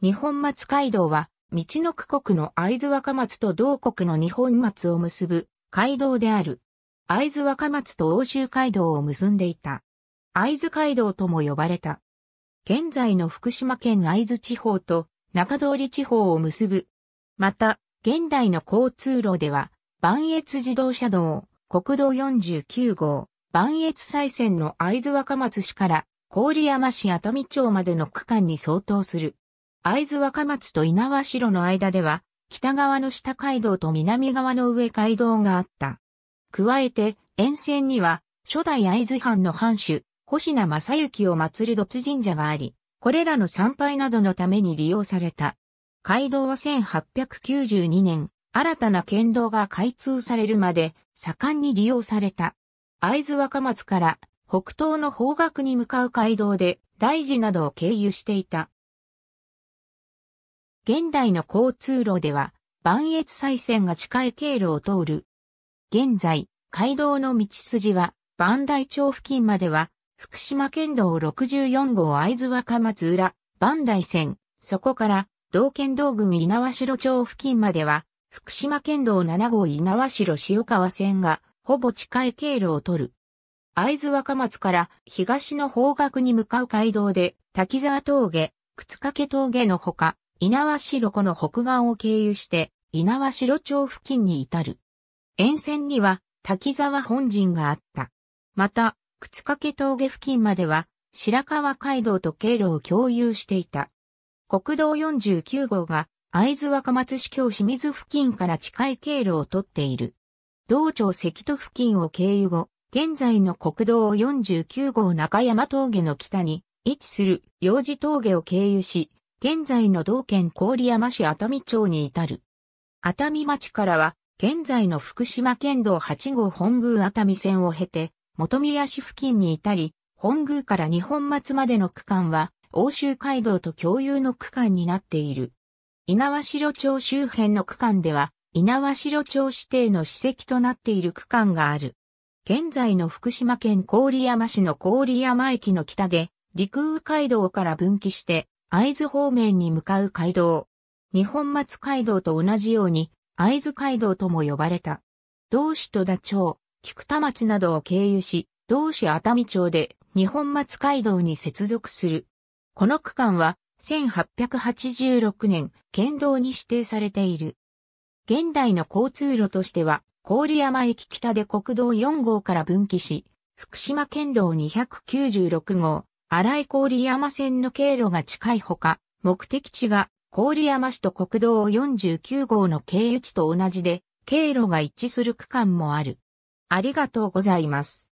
日本松街道は、道の区国の会津若松と同国の日本松を結ぶ街道である。会津若松と欧州街道を結んでいた。会津街道とも呼ばれた。現在の福島県会津地方と中通り地方を結ぶ。また、現代の交通路では、万越自動車道、国道49号、万越再線の会津若松市から、郡山市熱海町までの区間に相当する。会津若松と稲葉城の間では、北側の下街道と南側の上街道があった。加えて、沿線には、初代会津藩の藩主、星名正幸を祀る土神社があり、これらの参拝などのために利用された。街道は1892年、新たな県道が開通されるまで、盛んに利用された。会津若松から北東の方角に向かう街道で、大事などを経由していた。現代の交通路では、磐越西線が近い経路を通る。現在、街道の道筋は、磐代町付近までは、福島県道64号会津若松浦、磐代線、そこから、道県道郡稲城町付近までは、福島県道7号稲城塩川線が、ほぼ近い経路を取る。会津若松から東の方角に向かう街道で、滝沢峠、靴掛峠のほか、猪苗代湖の北岸を経由して、猪苗代町付近に至る。沿線には、滝沢本陣があった。また、靴掛峠付近までは、白川街道と経路を共有していた。国道49号が、会津若松市京清水付近から近い経路をとっている。道庁関戸付近を経由後、現在の国道49号中山峠の北に位置する幼児峠を経由し、現在の同県郡山市熱海町に至る。熱海町からは、現在の福島県道8号本宮熱海線を経て、元宮市付近に至り、本宮から日本松までの区間は、欧州街道と共有の区間になっている。猪苗代町周辺の区間では、猪苗代町指定の史跡となっている区間がある。現在の福島県郡山市の郡山駅の北で、陸羽街道から分岐して会津方面に向かう街道。日本松街道と同じように、会津街道とも呼ばれた。同市戸田町、菊田町などを経由し、同市熱海町で日本松街道に接続する。この区間は1886年県道に指定されている。現代の交通路としては、郡山駅北で国道4号から分岐し、福島県道296号、荒井郡山線の経路が近いほか、目的地が郡山市と国道49号の経由地と同じで、経路が一致する区間もある。ありがとうございます。